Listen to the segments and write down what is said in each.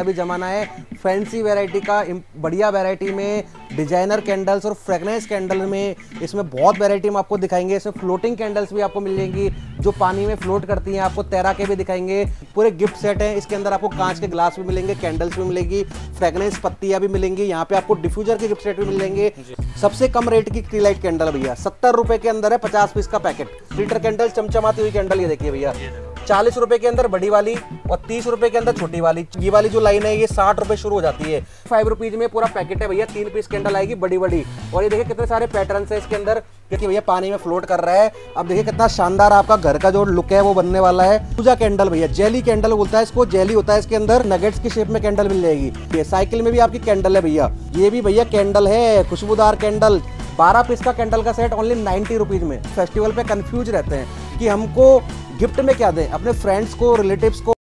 अभी जमाना है फैंसी वैरायटी का बढ़िया वैरायटी में डिजाइनर कैंडल्स और फ्रेगनेंस कैंडल में इसमें बहुत वैरायटी हम आपको दिखाएंगे इसमें फ्लोटिंग कैंडल्स भी आपको मिल जाएंगी जो पानी में फ्लोट करती हैं आपको तैरा के भी दिखाएंगे पूरे गिफ्ट सेट हैं इसके अंदर आपको कांच के ग्लास भी मिलेंगे कैंडल्स भी मिलेंगी फ्रेगनेंस पत्तियाँ भी मिलेंगी यहाँ पे आपको डिफ्यूजर के गिफ्ट सेट भी मिलेंगे सबसे कम रेट की टी लाइट कैंडल भैया सत्तर रुपये के अंदर है पचास पीस का पैकेट लीटर कैंडल चमचमाती हुई कैंडल ये देखिए भैया चालीस रुपए के अंदर बड़ी वाली और तीस रुपए के अंदर छोटी वाली ये वाली जो लाइन है ये साठ रुपए शुरू हो जाती है फाइव रुपीज़ में पूरा पैकेट है भैया तीन पीस कैंडल आएगी बड़ी बड़ी और ये देखिए कितने सारे पैटर्न है इसके अंदर क्योंकि भैया पानी में फ्लोट कर रहा है अब देखिए कितना शानदार आपका घर का जो लुक है वो बनने वाला है पूजा कैंडल भैया जेली कैंडल बोलता है इसको जेली होता है इसके अंदर नगेट्स की शेप में कैंडल मिल जाएगी ये साइकिल में भी आपकी कैंडल है भैया ये भी भैया कैंडल है खुशबूदार कैंडल बारह पीस का कैंडल का सेट ओनली नाइनटी रुपीज़ में फेस्टिवल पे कंफ्यूज रहते हैं कि हमको गिफ्ट में क्या दें अपने फ्रेंड्स को रिलेटिव्स को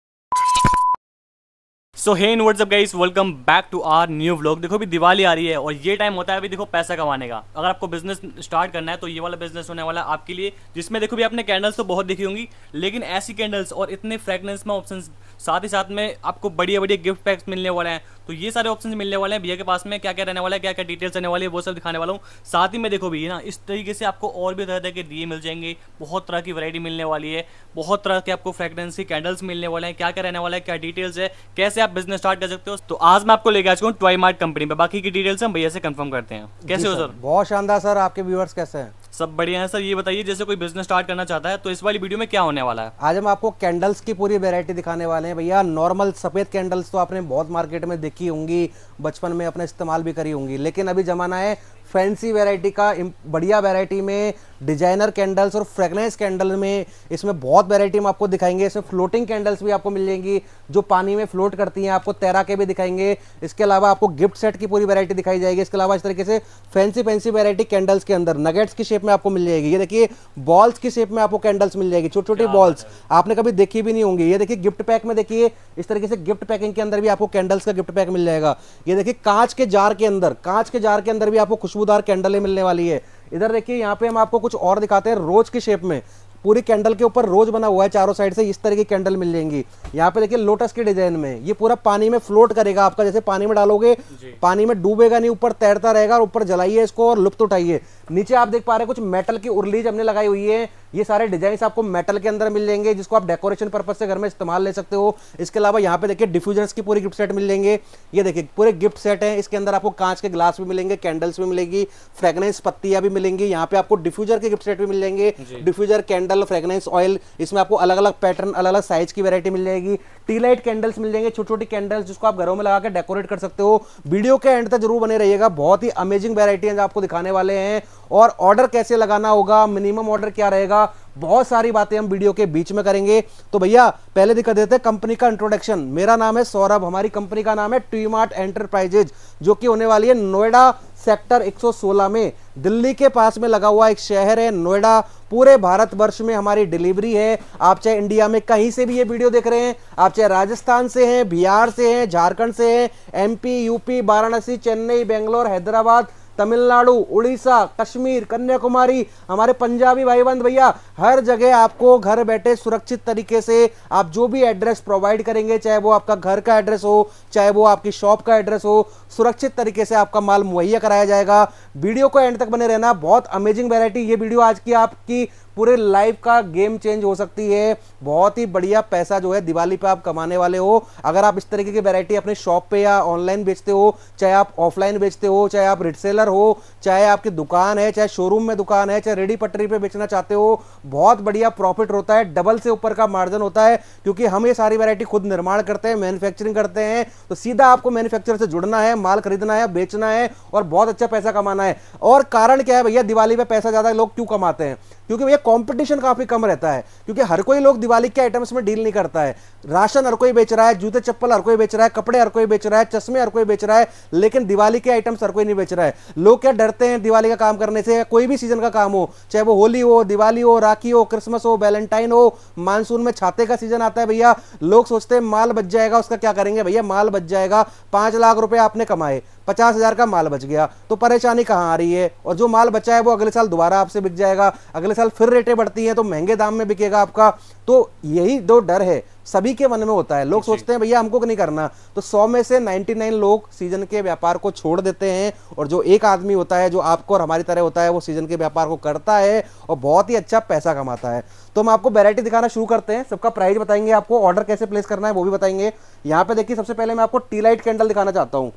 सो हे इन वर्ड्स अब guys welcome back to our new vlog देखो अभी दिवाली आ रही है और ये टाइम होता है अभी देखो पैसा कमाने का अगर आपको बिजनेस स्टार्ट करना है तो ये वाला बिजनेस होने वाला है आपके लिए जिसमें देखो भी आपने कैंडल्स तो बहुत देखी होंगी लेकिन ऐसी कैंडल्स और इतने फ्रेगनेंस में ऑप्शन साथ ही साथ में आपको बढ़िया बढ़िया गिफ्ट पैक्स मिलने वाले हैं तो ये सारे ऑप्शन मिलने वाले हैं भैया के पास में क्या क्या रहने वाला है क्या क्या डिटेल्स रहने वाली है वो सब दिखाने वाला हूँ साथ ही में देखो भी ना इस तरीके से आपको और भी तरह तरह के दिए मिल जाएंगे बहुत तरह की वैरायटी मिलने वाली है बहुत तरह के आपको फ्रेगनेंस कैंडल्स मिलने वाले हैं क्या क्या रहने वाला है क्या डिटेल्स है कैसे आप बिजनेस स्टार्ट कर सकते हो तो आज मैं आपको लेके आ चुका हूँ ट्वाई मार्ट कंपनी पे बाकी की डिटेल्स हम भैया से कंफर्म करते हैं कैसे हो सर बहुत शानदार सर आपके व्यूअर्स कैसे हैं सब बढ़िया है सर ये बताइए जैसे कोई बिजनेस स्टार्ट करना चाहता है तो इस वाली वीडियो में क्या होने वाला है आज हम आपको कैंडल्स की पूरी वेरायटी दिखाने वाले हैं भैया नॉर्मल सफेद कैंडल्स तो आपने बहुत मार्केट में देखी होंगी बचपन में अपने इस्तेमाल भी करी होंगी लेकिन अभी जमाना है फैंसी वैरायटी का बढ़िया वैरायटी में डिजाइनर कैंडल्स और फ्रेगनेंस कैंडल में इसमें बहुत वैरायटी हम आपको दिखाएंगे इसमें फ्लोटिंग कैंडल्स भी आपको मिल जाएंगी जो पानी में फ्लोट करती हैं आपको तैरा के भी दिखाएंगे इसके अलावा आपको गिफ्ट सेट की पूरी वैरायटी दिखाई जाएगी इसके अलावा इस तरीके से फैंसी फैंसी वेराइटी कैंडल्स के अंदर नगेट्स की शेप में आपको मिल जाएगी ये देखिए बॉल्स की शेप में आपको कैंडल्स मिल जाएगी छोटी छोटी बॉल्स आपने कभी देखी भी नहीं होंगी ये देखिए गिफ्ट पैक में देखिए इस तरीके से गिफ्ट पैकिंग के अंदर भी आपको कैंडल्स का गिफ्ट पैक मिल जाएगा ये देखिए कांच के जार के अंदर कांच के जार के अंदर भी आपको खुशबू खुशबूदार कैंडलें मिलने वाली है इधर देखिए यहाँ पे हम आपको कुछ और दिखाते हैं रोज के शेप में पूरी कैंडल के ऊपर रोज बना हुआ है चारों साइड से इस तरह की कैंडल मिल जाएंगी यहाँ पे देखिए लोटस के डिजाइन में ये पूरा पानी में फ्लोट करेगा आपका जैसे पानी में डालोगे पानी में डूबेगा नहीं ऊपर तैरता रहेगा और ऊपर जलाइए इसको और लुप्त उठाइए नीचे आप देख पा रहे हैं कुछ मेटल की उर्लीज हमने लगाई हुई है ये सारे डिजाइन आपको मेटल के अंदर मिल जाएंगे जिसको आप डेकोरेशन पर्पज से घर में इस्तेमाल ले सकते हो इसके अलावा यहाँ पे देखिए डिफ्यूजर्स की पूरी गिफ्ट सेट मिल जाएंगे ये देखिए पूरे गिफ्ट सेट है इसके अंदर आपको कांच के ग्लास भी मिलेंगे कैंडल्स भी मिलेगी फ्रेगनेंस पत्तियां भी मिलेंगी यहाँ पे आपको डिफ्यूजर के गिफ्ट सेट भी मिल जाएंगे diffuser candle candle fragrance oil इसमें आपको अलग अलग पैटर्न अलग अलग साइज की वैरायटी मिल जाएगी टी लाइट कैंडल्स मिल जाएंगे छोटी छोटी कैंडल्स जिसको आप घरों में लगा के डेकोरेट कर सकते हो वीडियो के एंड तक जरूर बने रहिएगा बहुत ही अमेजिंग वेराइटी आपको दिखाने वाले हैं और ऑर्डर कैसे लगाना होगा मिनिमम ऑर्डर क्या रहेगा बहुत सारी बातें हम वीडियो के बीच में करेंगे तो भैया पहले दिखा देते हैं कंपनी का इंट्रोडक्शन मेरा नाम है सौरभ हमारी कंपनी का नाम है ट्यूमार्ट एंटरप्राइजेज जो कि होने वाली है नोएडा सेक्टर 116 में दिल्ली के पास में लगा हुआ एक शहर है नोएडा पूरे भारत वर्ष में हमारी डिलीवरी है आप चाहे इंडिया में कहीं से भी ये वीडियो देख रहे हैं आप चाहे राजस्थान से हैं बिहार से हैं झारखंड से हैं एमपी यूपी वाराणसी चेन्नई बेंगलोर हैदराबाद तमिलनाडु उड़ीसा कश्मीर कन्याकुमारी हमारे पंजाबी भाई बंद भैया हर जगह आपको घर बैठे सुरक्षित तरीके से आप जो भी एड्रेस प्रोवाइड करेंगे चाहे वो आपका घर का एड्रेस हो चाहे वो आपकी शॉप का एड्रेस हो सुरक्षित तरीके से आपका माल मुहैया कराया जाएगा वीडियो को एंड तक बने रहना बहुत अमेजिंग वेरायटी ये वीडियो आज की आपकी पूरे लाइफ का गेम चेंज हो सकती है बहुत ही बढ़िया पैसा जो है दिवाली पे आप कमाने वाले हो अगर आप इस तरीके की वैरायटी अपने शॉप पे या ऑनलाइन बेचते हो चाहे आप ऑफलाइन बेचते हो चाहे आप रिटसेलर हो चाहे आपकी दुकान है चाहे शोरूम में दुकान है चाहे रेडी पटरी पे बेचना चाहते हो बहुत बढ़िया प्रॉफिट होता है डबल से ऊपर का मार्जिन होता है क्योंकि हम ये सारी वैरायटी खुद निर्माण करते हैं मैन्युफैक्चरिंग करते हैं तो सीधा आपको मैन्युफैक्चर से जुड़ना है माल खरीदना है बेचना है और बहुत अच्छा पैसा कमाना है और कारण क्या है भैया दिवाली पे पैसा ज़्यादा लोग क्यों कमाते हैं क्योंकि भैया कंपटीशन काफ़ी कम रहता है क्योंकि हर कोई लोग दिवाली के आइटम्स में डील नहीं करता है राशन हर कोई बेच रहा है जूते चप्पल हर कोई बेच रहा है कपड़े हर कोई बेच रहा है चश्मे हर कोई बेच रहा है लेकिन दिवाली के आइटम्स हर कोई नहीं बेच रहा है लोग क्या डरते हैं दिवाली का काम करने से कोई भी सीजन का काम हो चाहे वो होली हो दिवाली हो राखी हो क्रिसमस हो वैलेंटाइन हो मानसून में छाते का सीजन आता है भैया लोग सोचते हैं माल बच जाएगा उसका क्या करेंगे भैया माल बच जाएगा पांच लाख रुपये आपने कमाए पचास हज़ार का माल बच गया तो परेशानी कहाँ आ रही है और जो माल बचा है वो अगले साल दोबारा आपसे बिक जाएगा अगले साल फिर रेटें बढ़ती हैं तो महंगे दाम में बिकेगा आपका तो यही जो डर है सभी के मन में होता है लोग सोचते हैं भैया हमको नहीं करना तो सौ में से नाइन लोग सीजन के व्यापार को छोड़ देते हैं और जो एक आदमी होता है जो आपको और हमारी तरह होता है वो सीजन के व्यापार को करता है और बहुत ही अच्छा पैसा कमाता है तो हम आपको वेरायटी दिखाना शुरू करते हैं सबका प्राइस बताएंगे आपको ऑर्डर कैसे प्लेस करना है वो भी बताएंगे यहाँ पे देखिए सबसे पहले मैं आपको टी लाइट कैंडल दिखाना चाहता हूँ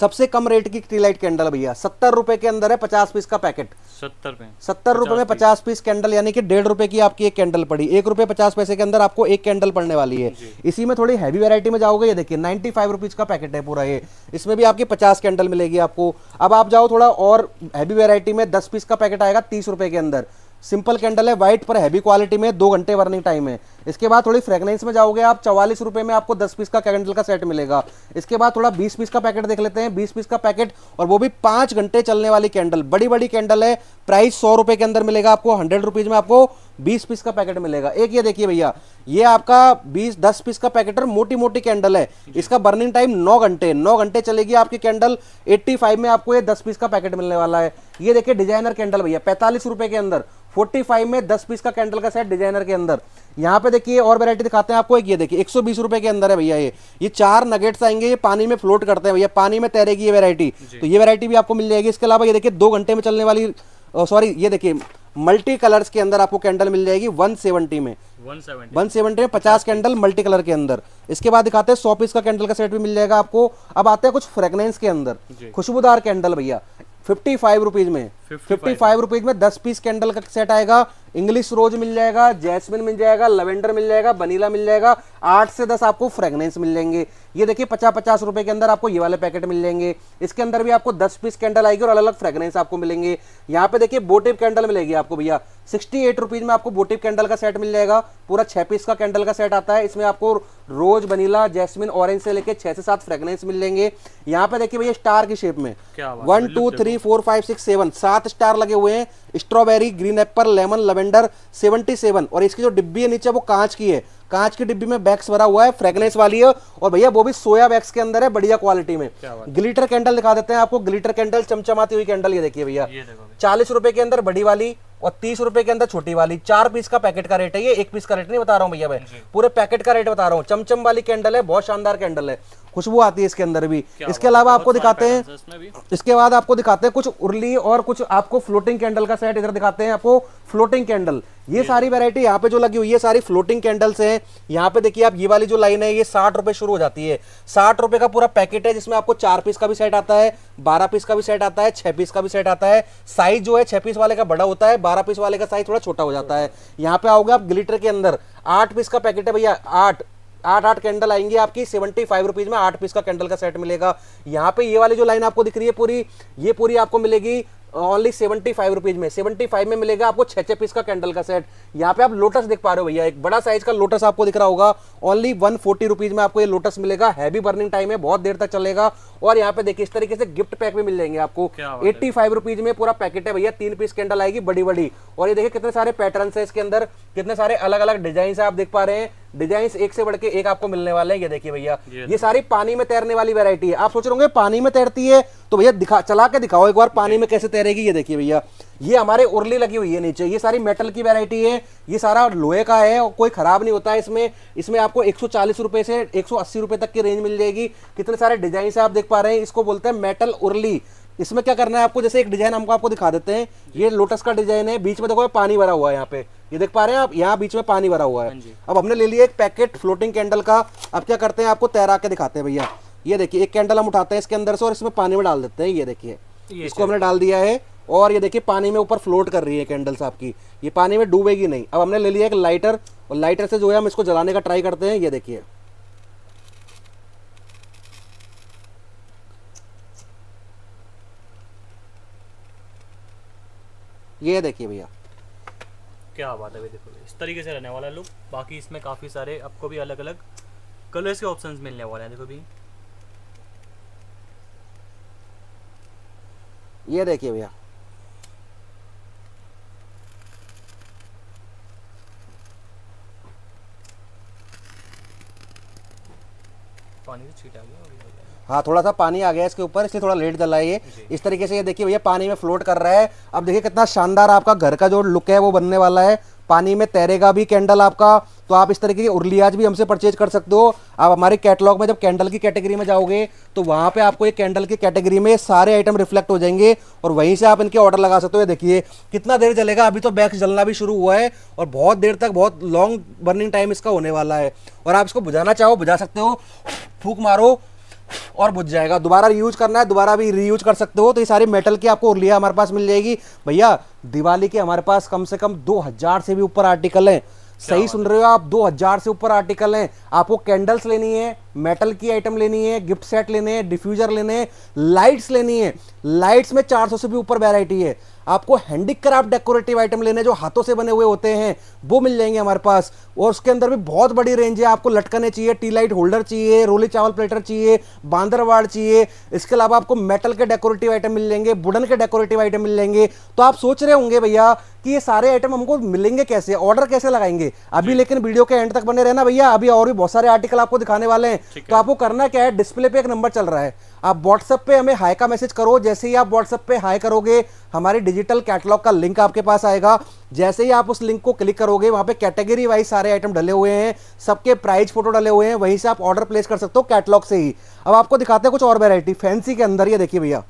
सबसे कम रेट की टी लाइट कैंडल भैया सत्तर रुपए के अंदर है पचास पीस का पैकेट सत्तर सत्तर रुपए में पचास पीस कैंडल यानी कि डेढ़ रुपए की आपकी एक कैंडल पड़ी एक रुपए पचास पैसे के अंदर आपको एक कैंडल पड़ने वाली है इसी में थोड़ी हैवी वैरायटी में जाओगे ये देखिए नाइनटी फाइव रुपीज का पैकेट है पूरा ये इसमें भी आपकी पचास कैंडल मिलेगी आपको अब आप जाओ थोड़ा और हैवी वेरायटी में दस पीस का पैकेट आएगा तीस रुपए के अंदर सिंपल कैंडल है व्हाइट पर हैवी क्वालिटी में दो घंटे बर्निंग टाइम है इसके बाद थोड़ी फ्रेगनेंस में जाओगे आप चवालीस रुपए में आपको दस पीस का कैंडल का सेट मिलेगा इसके बाद थोड़ा बीस पीस का पैकेट देख लेते हैं बीस पीस का पैकेट और वो भी पांच घंटे चलने वाली कैंडल बड़ी बड़ी कैंडल है प्राइस सौ रुपए के अंदर मिलेगा आपको हंड्रेड रुपीज़ में आपको बीस पीस का पैकेट मिलेगा एक ये देखिए भैया ये आपका बीस दस पीस का पैकेट और मोटी मोटी कैंडल है इसका बर्निंग टाइम नौ घंटे नौ घंटे चलेगी आपकी कैंडल एट्टी फाइव में आपको ये दस पीस का पैकेट मिलने वाला है ये देखिए डिजाइनर कैंडल भैया पैंतालीस के अंदर 45 में 10 पीस का कैंडल का सेट डिजाइनर के अंदर यहाँ पे देखिए और वैरायटी दिखाते हैं आपको एक ये देखिए एक सौ के अंदर है भैया ये ये चार नगेट्स आएंगे ये पानी में फ्लोट करते हैं भैया पानी में तैरेगी ये वैरायटी तो ये वैरायटी भी आपको मिल जाएगी इसके अलावा ये देखिए दो घंटे में चलने वाली सॉरी ये देखिए मल्टी कलर्स के अंदर आपको कैंडल मिल जाएगी 170 में 170 सेवेंटी में 50 कैंडल मल्टी कलर के अंदर इसके बाद दिखाते हैं सौ पीस का कैंडल का सेट भी मिल जाएगा आपको अब आते हैं कुछ फ्रेगनेंस के अंदर खुशबूदार कैंडल भैया फिफ्टी फाइव रुपीज में फिफ्टी फाइव रुपीज में दस पीस कैंडल का सेट आएगा इंग्लिश रोज मिल जाएगा जैस्मिन मिल जाएगा लेवेंडर मिल जाएगा वनीला मिल जाएगा आठ से दस आपको फ्रेगनेंस मिल जाएंगे ये देखिए पचास पचास रुपए के अंदर आपको ये वाले पैकेट मिल जाएंगे इसके अंदर भी आपको दस पीस कैंडल आएगी और अलग अलग फ्रेगनेंस आपको मिलेंगे यहाँ पे देखिए बोटिव कैंडल मिलेगी आपको भैया सिक्सटी एट रुपीज में आपको बोटिव कैंडल का सेट मिल जाएगा पूरा छह पीस का कैंडल का सेट आता है इसमें आपको रोज वनीला जैसमिन ऑरेंज से लेकर छह से सात फ्रेगनेंस मिल जाएंगे यहाँ पे देखिए भैया स्टार की शेप में one two three four five six seven सात स्टार लगे हुए हैं strawberry green apple lemon lavender 77 और इसकी जो डिब्बी है नीचे वो कांच की है कांच की डिब्बी में बैग्स भरा हुआ है फ्रेगनेस वाली है और भैया वो भी सोया बैग्स के अंदर है बढ़िया क्वालिटी में ग्लिटर कैंडल दिखा देते हैं आपको ग्लिटर कैंडल चमचमाती हुई कैंडल ये देखिए भैया चालीस रुपए के अंदर बड़ी वाली और तीस रुपए के अंदर छोटी वाली चार पीस का पैकेट का रेट है ये एक पीस का रेट नहीं बता रहा हूँ भैया मैं पूरे पैकेट का रेट बता रहा हूँ चमचम वाली कैंडल है बहुत शानदार कैंडल है खुशबू आती है इसके अंदर भी इसके अलावा आपको दिखाते हैं इसके बाद आपको दिखाते हैं कुछ उर्ली और कुछ आपको फ्लोटिंग कैंडल का सेट इधर दिखाते हैं आपको फ्लोटिंग कैंडल ये सारी वेरायटी यहाँ पे जो लगी हुई है सारी फ्लोटिंग कैंडल्स हैं यहाँ पे देखिए आप ये वाली जो लाइन है ये साठ रुपए शुरू हो जाती है साठ रुपए का पूरा पैकेट है जिसमें आपको चार पीस का भी सेट आता है बारह पीस का भी सेट आता है छह पीस का भी सेट आता है साइज जो है छह पीस वाले का बड़ा होता है बारह पीस वाले का साइज थोड़ा छोटा हो जाता है यहाँ पे आओगे आप ग्लिटर के अंदर आठ पीस का पैकेट है भैया आठ आठ आठ कैंडल आएंगी आपकी सेवेंटी फाइव रुपीज़ में आठ पीस का कैंडल का सेट मिलेगा यहाँ पे ये वाली जो लाइन आपको दिख रही है पूरी ये पूरी आपको मिलेगी ओनली सेवेंटी फाइव रुपीज़ में सेवेंटी फाइव में मिलेगा आपको छह छह पीस का कैंडल का सेट यहाँ पे आप लोटस देख पा रहे हो भैया एक बड़ा साइज का लोटस आपको दिख रहा होगा ओनली वन फोर्टी रुपीज़ में आपको ये लोटस मिलेगा हैवी बर्निंग टाइम है बहुत देर तक चलेगा और यहाँ पे देखिए इस तरीके से गिफ्ट पैक भी मिल जाएंगे आपको एट्टी फाइव रुपीज़ में पूरा पैकेट है भैया तीन पीस कैंडल आएगी बड़ी बड़ी और ये देखिए कितने सारे पैटर्न है इसके अंदर कितने सारे अलग अलग डिजाइन है आप देख पा रहे हैं डिजाइन एक से बढ़ के एक आपको मिलने वाले हैं ये देखिए भैया ये, ये सारी पानी में तैरने वाली वेरायटी है आप सोच रहे पानी में तैरती है तो भैया दिखा चला के दिखाओ एक बार पानी में कैसे तैरेगी ये देखिए भैया ये हमारे उर्ली लगी हुई है नीचे ये सारी मेटल की वेरायटी है ये सारा लोहे का है और कोई खराब नहीं होता है इसमें इसमें आपको एक रुपए से एक सौ तक की रेंज मिल जाएगी कितने सारे डिजाइन आप देख पा रहे हैं इसको बोलते हैं मेटल उर्ली इसमें क्या करना है आपको जैसे एक डिजाइन हमको आपको दिखा देते हैं ये लोटस का डिजाइन है बीच में देखो पानी भरा हुआ है यहाँ पे ये देख पा रहे हैं आप यहाँ बीच में पानी भरा हुआ है हाँ अब हमने ले लिया एक पैकेट फ्लोटिंग कैंडल का अब क्या करते हैं आपको तैरा के दिखाते हैं भैया ये देखिए एक कैंडल हम उठाते हैं इसके अंदर से और इसमें पानी में डाल देते हैं ये देखिए इसको हमने डाल दिया है और ये देखिए पानी में ऊपर फ्लोट कर रही है कैंडल्स आपकी ये पानी में डूबेगी नहीं अब हमने ले लिया एक लाइटर और लाइटर से जो है हम इसको जलाने का ट्राई करते हैं ये देखिए ये देखिए भैया क्या बात है देखो इस तरीके से रहने वाला लुक बाकी इसमें काफ़ी सारे आपको भी अलग अलग कलर्स के ऑप्शन मिलने वाले हैं देखो भी ये देखिए भैया पानी से छीटा गया हाँ थोड़ा सा पानी आ गया इसके ऊपर इसलिए थोड़ा लेट जला है इस तरीके से ये देखिए भैया पानी में फ्लोट कर रहा है अब देखिए कितना शानदार आपका घर का जो लुक है वो बनने वाला है पानी में तैरेगा भी कैंडल आपका तो आप इस तरीके की उर्लियाज भी हमसे परचेज कर सकते हो आप हमारे कैटलॉग में जब कैंडल की कैटेगरी में जाओगे तो वहाँ पे आपको ये कैंडल की कैटेगरी में सारे आइटम रिफ्लेक्ट हो जाएंगे और वहीं से आप इनके ऑर्डर लगा सकते हो देखिए कितना देर जलेगा अभी तो बैग जलना भी शुरू हुआ है और बहुत देर तक बहुत लॉन्ग बर्निंग टाइम इसका होने वाला है और आप इसको बुझाना चाहो बुझा सकते हो फूक मारो और बुझ जाएगा दोबारा रीयूज करना है दोबारा भी रीयूज कर सकते हो तो ये सारे मेटल की आपको उर्लिया हमारे पास मिल जाएगी भैया दिवाली के हमारे पास कम से कम दो हज़ार से भी ऊपर आर्टिकल हैं सही सुन रहे हो आप 2000 से ऊपर आर्टिकल हैं आपको कैंडल्स लेनी है मेटल की आइटम लेनी है गिफ्ट सेट लेने हैं डिफ्यूजर लेने हैं लाइट्स लेनी है लाइट्स में 400 से भी ऊपर वैरायटी है आपको हैंडीक्राफ्ट डेकोरेटिव आइटम लेने जो हाथों से बने हुए होते हैं वो मिल जाएंगे हमारे पास और उसके अंदर भी बहुत बड़ी रेंज है आपको लटकने चाहिए टी लाइट होल्डर चाहिए रोली चावल प्लेटर चाहिए बांदरवाड़ चाहिए इसके अलावा आपको मेटल के डेकोरेटिव आइटम मिल जाएंगे वुडन के डेकोरेटिव आइटम मिल जाएंगे तो आप सोच रहे होंगे भैया कि ये सारे आइटम हमको मिलेंगे कैसे ऑर्डर कैसे लगाएंगे अभी लेकिन वीडियो के एंड तक बने रहना भैया अभी और भी बहुत सारे आर्टिकल आपको दिखाने वाले हैं तो आपको करना क्या है डिस्प्ले पे एक नंबर चल रहा है आप व्हाट्सएप पे हमें हाई का मैसेज करो जैसे ही आप व्हाट्सएप पे हाई करोगे हमारे डिजिटल कैटलॉग का लिंक आपके पास आएगा जैसे ही आप उस लिंक को क्लिक करोगे वहाँ पे कैटेगरी वाइज सारे आइटम डले हुए हैं सबके प्राइस फोटो डले हुए हैं वहीं से आप ऑर्डर प्लेस कर सकते हो कैटलॉग से ही अब आपको दिखाते हैं कुछ और वेरायटी फैंसी के अंदर ये देखिए भैया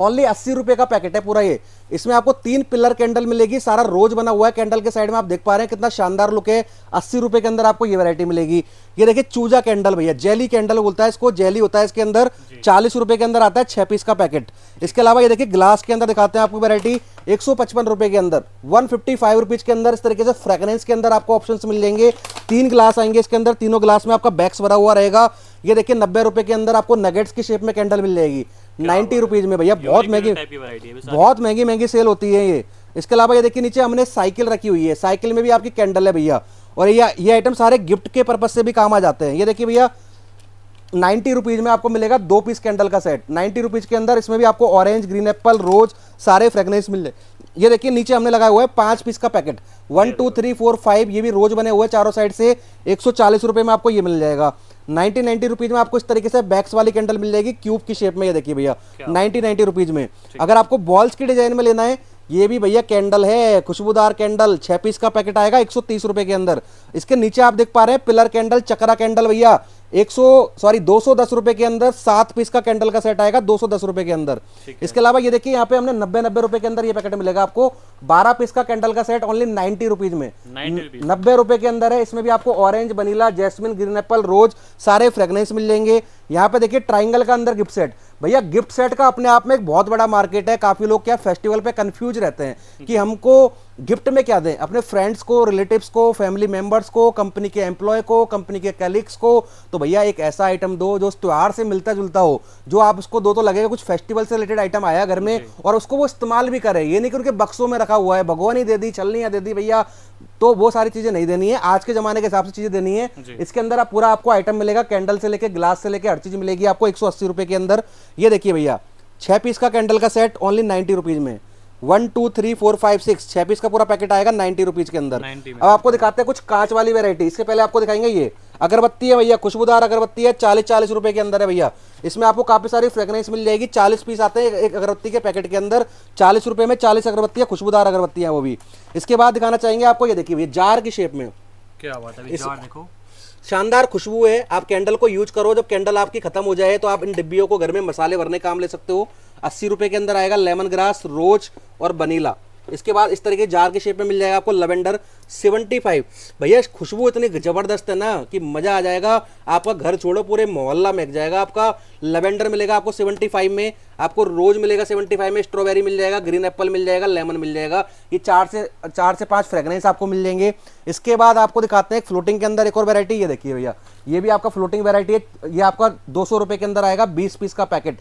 ओनली अस्सी रुपए का पैकेट है पूरा ये इसमें आपको तीन पिलर कैंडल मिलेगी सारा रोज बना हुआ है कैंडल के साइड में आप देख पा रहे हैं कितना शानदार लुक है अस्सी रुपए के अंदर आपको ये वैरायटी मिलेगी ये देखिए चूजा कैंडल भैया जेली कैंडल बोलता है इसको जेली होता है इसके अंदर चालीस रुपए के अंदर आता है छह पीस का पैकेट इसके अलावा ये देखिए ग्लास के अंदर दिखाते हैं आपको वेरायटी एक सौ पचपन के अंदर वन फिफ्टी फाइव रुपीज़ के अंदर इस तरीके से फ्रेगरेंस के अंदर आपको ऑप्शन मिल जाएंगे तीन ग्लास आएंगे इसके अंदर तीनों ग्लास में आपका बैग्स भरा हुआ रहेगा ये देखिए नब्बे रुपए के अंदर आपको नगेट्स की शेप में कैंडल मिल जाएगी नाइन्टी रुपीज़ में भैया बहुत महंगी बहुत महंगी महंगी सेल होती है ये इसके अलावा ये देखिए नीचे हमने साइकिल रखी हुई है साइकिल में भी आपकी कैंडल है भैया और ये ये आइटम सारे गिफ्ट के पर्पज से भी काम आ जाते हैं ये देखिए भैया नाइन्टी रुपीज़ में आपको मिलेगा दो पीस कैंडल का सेट नाइन्टी रुपीज़ के अंदर इसमें भी आपको ऑरेंज ग्रीन एप्पल रोज सारे फ्रेगनेंस मिल जाए ये देखिए नीचे हमने लगाया हुआ है पाँच पीस का packet one two three four five ये भी रोज बने हुए चारों साइड से एक सौ में आपको ये मिल जाएगा नाइनटी नाइनटी रुपीज में आपको इस तरीके से बैक्स वाली कैंडल मिल जाएगी क्यूब की शेप में ये देखिए भैया नाइनटी नाइनटी रुपीज में अगर आपको बॉल्स की डिजाइन में लेना है ये भी भैया कैंडल है खुशबूदार कैंडल छह पीस का पैकेट आएगा एक सौ तीस रुपए के अंदर इसके नीचे आप देख पा रहे हैं पिलर कैंडल चक्रा कैंडल भैया एक सौ सॉरी दो सौ दस रुपए के अंदर सात पीस का कैंडल का सेट आएगा दो सौ दस रुपए के अंदर इसके अलावा ये देखिए यहाँ पे हमने नब्बे नब्बे रुपए के अंदर ये पैकेट मिलेगा आपको बारह पीस का कैंडल का सेट ओनली नाइनटी रुपीज में नब्बे रुपए के अंदर है इसमें भी आपको orange vanilla jasmine green apple rose सारे फ्रेगनेंस मिल जाएंगे यहाँ पे देखिए ट्राइंगल का अंदर गिफ्ट सेट भैया गिफ्ट सेट का अपने आप में एक बहुत बड़ा मार्केट है काफ़ी लोग क्या फेस्टिवल पे कंफ्यूज रहते हैं हम्म। कि हमको गिफ्ट में क्या दें अपने फ्रेंड्स को रिलेटिव्स को फैमिली मेंबर्स को कंपनी के एम्प्लॉय को कंपनी के कलीग्स को तो भैया एक ऐसा आइटम दो जो उस त्यौहार से मिलता जुलता हो जो आप उसको दो तो लगेगा कुछ फेस्टिवल से रिलेटेड आइटम आया घर में और उसको वो इस्तेमाल भी करे ये नहीं कि उनके बक्सों में रखा हुआ है भगवान ही दे दी छलनियाँ दे दी भैया तो वो सारी चीजें नहीं देनी है आज के जमाने के हिसाब से चीजें देनी है इसके अंदर आप पूरा आपको आइटम मिलेगा कैंडल से लेके ग्लास से लेके हर चीज मिलेगी आपको एक रुपए के अंदर ये देखिए भैया छह पीस का कैंडल का सेट ओनली नाइनटी रुपीज में one two three four five six छह पीस का पूरा पैकेट आएगा नाइनटी रुपीज के अंदर अब आपको दिखाते हैं कुछ कांच वाली वेरायटी इसके पहले आपको दिखाएंगे ये अगरबत्ती है भैया खुशबूदार अगरबत्ती है चालीस चालीस रुपए के अंदर है भैया इसमें आपको काफ़ी सारी फ्रेग्रेंस मिल जाएगी चालीस पीस आते हैं एक अगरबत्ती के पैकेट के अंदर चालीस रुपए में चालीस है खुशबूदार है वो भी इसके बाद दिखाना चाहेंगे आपको ये देखिए भैया जार की शेप में क्या बात है इस देखो शानदार खुशबू है आप कैंडल को यूज करो जब कैंडल आपकी खत्म हो जाए तो आप इन डिब्बियों को घर में मसाले भरने काम ले सकते हो अस्सी रुपए के अंदर आएगा लेमन ग्रास रोज और बनीला इसके बाद इस तरह के जार के शेप में मिल जाएगा आपको लेवेंडर 75 भैया खुशबू इतनी ज़बरदस्त है ना कि मज़ा आ जाएगा आपका घर छोड़ो पूरे मोहल्ला महक जाएगा आपका लेवेंडर मिलेगा आपको 75 में आपको रोज़ मिलेगा 75 में स्ट्रॉबेरी मिल जाएगा ग्रीन एप्पल मिल जाएगा लेमन मिल जाएगा ये चार से चार से पांच फ्रेग्रेंस आपको मिल जाएंगे इसके बाद आपको दिखाते हैं फ्लोटिंग के अंदर एक और वेरायटी ये देखिए भैया ये भी आपका फ्लोटिंग वेरायटी है ये आपका दो सौ के अंदर आएगा बीस पीस का पैकेट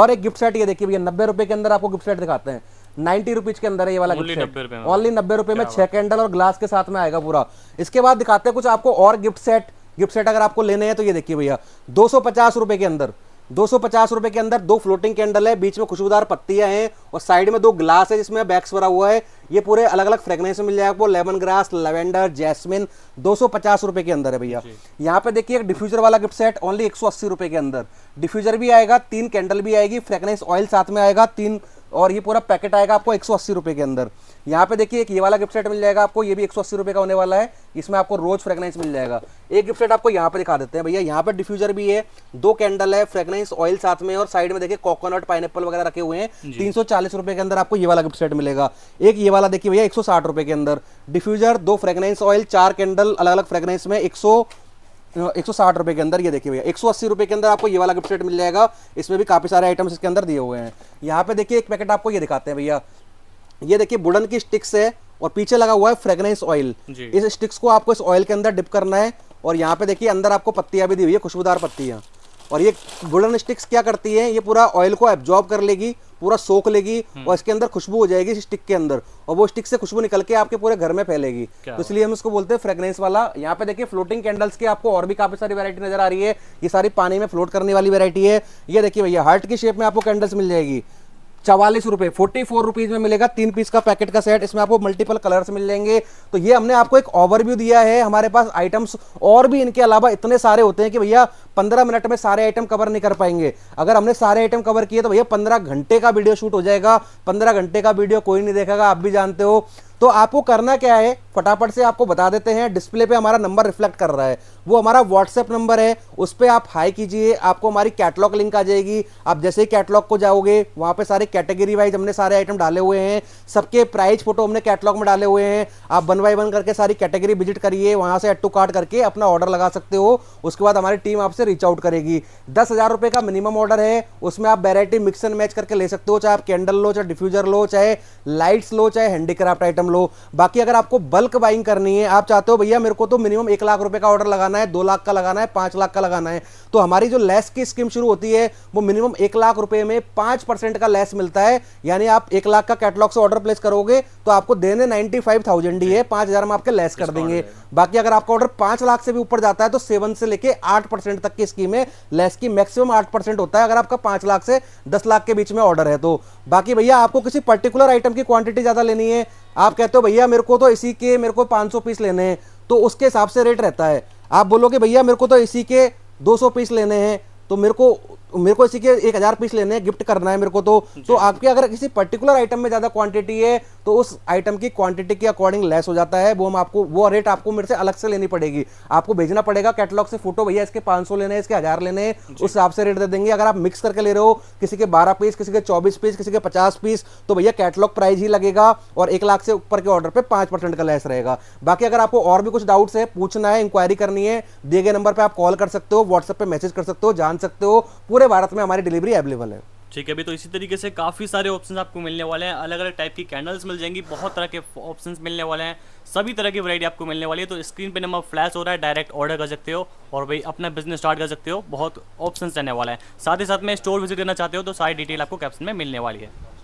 और एक गिफ्ट सेट ये देखिए भैया नब्बे के अंदर आपको गिफ्ट सेट दिखाते हैं नाइन्टी रुपीज के अंदर है ये वाला गिफ्ट सेट ओनली नब्बे रुपए में छह कैंडल और ग्लास के साथ में आएगा पूरा इसके बाद दिखाते हैं कुछ आपको और गिफ्ट सेट गिफ्ट सेट अगर आपको लेने हैं तो ये देखिए भैया दो सौ पचास रुपए के अंदर दो सौ पचास रुपए के अंदर दो फ्लोटिंग कैंडल है बीच में खुशबूदार पत्तियां हैं और साइड में दो ग्लास है जिसमें बैग्स भरा हुआ है ये पूरे अलग अलग फ्रेगनेंस में मिल जाएगा आपको लेमन ग्रास लेवेंडर जैस्मिन दो सौ पचास रुपए के अंदर है भैया यहाँ पे देखिए एक डिफ्यूजर वाला गिफ्ट सेट ओनली एक सौ अस्सी रुपए के अंदर डिफ्यूजर भी आएगा तीन कैंडल भी आएगी फ्रेगनेंस ऑयल साथ में आएगा तीन और ये पूरा पैकेट आएगा आपको एक सौ के अंदर यहाँ पे देखिए एक ये वाला गिफ्ट सेट मिल जाएगा आपको ये भी एक सौ का होने वाला है इसमें आपको रोज फ्रेगनेंस मिल जाएगा एक गिफ्ट सेट आपको यहाँ पे दिखा देते हैं भैया यहाँ पे डिफ्यूजर भी है दो कैंडल है फ्रेगनेंस ऑयल साथ में और साइड में देखिए कोकोनट पाइन वगैरह रखे हुए हैं तीन सौ के अंदर आपको ये वाला गिफ्ट सेट मिलेगा एक ये वाला देखिए भैया एक सौ के अंदर डिफ्यूजर दो फ्रेगनेंस ऑयल चार कैंडल अलग अलग फ्रेगनेंस में एक एक सौ साठ रुपए के अंदर ये देखिए भैया एक सौ अस्सी रुपए के अंदर आपको ये वाला गिफ्ट सेट मिल जाएगा इसमें भी काफ़ी सारे आइटम्स इसके अंदर दिए हुए हैं यहाँ पे देखिए एक पैकेट आपको ये दिखाते हैं भैया ये देखिए बुडन की स्टिक्स है और पीछे लगा हुआ है फ्रेगनेंस ऑयल इस स्टिक्स को आपको इस ऑयल के अंदर डिप करना है और यहाँ पे देखिए अंदर आपको पत्तियाँ भी दी हुई है खुशबूदार पत्तियाँ और ये वुडन स्टिक्स क्या करती है ये पूरा ऑयल को एब्जॉर्ब कर लेगी पूरा सोख लेगी हम्म। और इसके अंदर खुशबू हो जाएगी स्टिक के अंदर और वो स्टिक से खुशबू निकल के आपके पूरे घर में फैलेगी तो इसलिए हम इसको बोलते हैं फ्रेग्रेंस वाला यहाँ पे देखिए फ्लोटिंग कैंडल्स की आपको और भी काफी सारी वैरायटी नजर आ रही है ये सारी पानी में फ्लोट करने वाली वैरायटी है ये देखिए भैया हार्ट की शेप में आपको कैंडल्स मिल जाएगी चवालीस रुपए फोर्टी फोर रुपीज़ में मिलेगा तीन पीस का पैकेट का सेट इसमें आपको मल्टीपल कलर्स मिल जाएंगे तो ये हमने आपको एक ओवरव्यू दिया है हमारे पास आइटम्स और भी इनके अलावा इतने सारे होते हैं कि भैया पंद्रह मिनट में सारे आइटम कवर नहीं कर पाएंगे अगर हमने सारे आइटम कवर किए तो भैया पंद्रह घंटे का वीडियो शूट हो जाएगा पंद्रह घंटे का वीडियो कोई नहीं देखेगा आप भी जानते हो तो आपको करना क्या है फटाफट से आपको बता देते हैं डिस्प्ले पे हमारा नंबर रिफ्लेक्ट कर रहा है वो हमारा व्हाट्सएप नंबर है उस पर आप हाई कीजिए आपको हमारी कैटलॉग लिंक आ जाएगी आप जैसे ही कैटलॉग को जाओगे वहाँ पे सारे कैटेगरी वाइज हमने सारे आइटम डाले हुए हैं सबके प्राइस फोटो हमने कैटलॉग में डाले हुए हैं आप वन बाई वन करके सारी कैटेगरी विजिट करिए वहाँ से एड टू कार्ड करके अपना ऑर्डर लगा सकते हो उसके बाद हमारी टीम आपसे रीच आउट करेगी दस हज़ार का मिनिमम ऑर्डर है उसमें आप वेराइटी मिक्स एंड मैच करके ले सकते हो चाहे आप कैंडल लो चाहे डिफ्यूजर लो चाहे लाइट्स लो चाहे हैंडीक्राफ्ट आइटम लो बाकी अगर आपको बल्क बाइंग करनी है आप चाहते हो भैया मेरे को तो मिनिमम एक लाख रुपए का ऑर्डर लगाना है दो लाख का लगाना है पांच लाख का लगाना है तो हमारी जो लेस की स्कीम शुरू होती है वो मिनिमम एक लाख रुपए में पांच परसेंट का लेस मिलता है यानी आप एक लाख का कैटलॉग से ऑर्डर प्लेस करोगे तो आपको देने नाइनटी फाइव थाउजेंड ही है पांच हज़ार में आपके लेस कर देंगे बाकी अगर आपका ऑर्डर पांच लाख से भी ऊपर जाता है तो सेवन से लेके आठ परसेंट तक की स्कीम है लेस की मैक्सिमम आठ परसेंट होता है अगर आपका पांच लाख से दस लाख के बीच में ऑर्डर है तो बाकी भैया आपको किसी पर्टिकुलर आइटम की क्वांटिटी ज़्यादा लेनी है आप कहते हो भैया मेरे को तो इसी के मेरे को 500 पीस लेने हैं तो उसके हिसाब से रेट रहता है आप बोलोगे भैया मेरे को तो इसी के 200 पीस लेने हैं तो मेरे को मेरे को इसी के एक हज़ार पीस लेने हैं गिफ्ट करना है मेरे को तो तो आपके अगर किसी पर्टिकुलर आइटम में ज़्यादा क्वांटिटी है तो उस आइटम की क्वांटिटी के अकॉर्डिंग लेस हो जाता है वो हम आपको वो रेट आपको मेरे से अलग से लेनी पड़ेगी आपको भेजना पड़ेगा कैटलॉग से फोटो भैया इसके सौ लेने इसके हज़ार लेने उस हिसाब से रेट दे देंगे अगर आप मिक्स करके ले रहे हो किसी के बारह पीस किसी के चौबीस पीस किसी के पचास पीस तो भैया कैटलॉग प्राइस ही लगेगा और एक लाख से ऊपर के ऑर्डर पर पांच परसेंट का लेस रहेगा बाकी अगर आपको और भी कुछ डाउट्स है पूछना है इंक्वायरी करनी है दिए गए नंबर पर आप कॉल कर सकते हो व्हाट्सएप पर मैसेज कर सकते हो जान सकते हो पूरे पूरे भारत में हमारी डिलीवरी अवेलेबल है ठीक है अभी तो इसी तरीके से काफ़ी सारे ऑप्शंस आपको मिलने वाले हैं अलग अलग टाइप की कैंडल्स मिल जाएंगी बहुत तरह के ऑप्शंस मिलने वाले हैं सभी तरह की वैरायटी आपको मिलने वाली है तो स्क्रीन पे नंबर फ्लैश हो रहा है डायरेक्ट ऑर्डर कर सकते हो और भाई अपना बिजनेस स्टार्ट कर सकते हो बहुत ऑप्शन रहने वाला है साथ ही साथ में स्टोर विजिट करना चाहते हो तो सारी डिटेल आपको कैप्शन में मिलने वाली है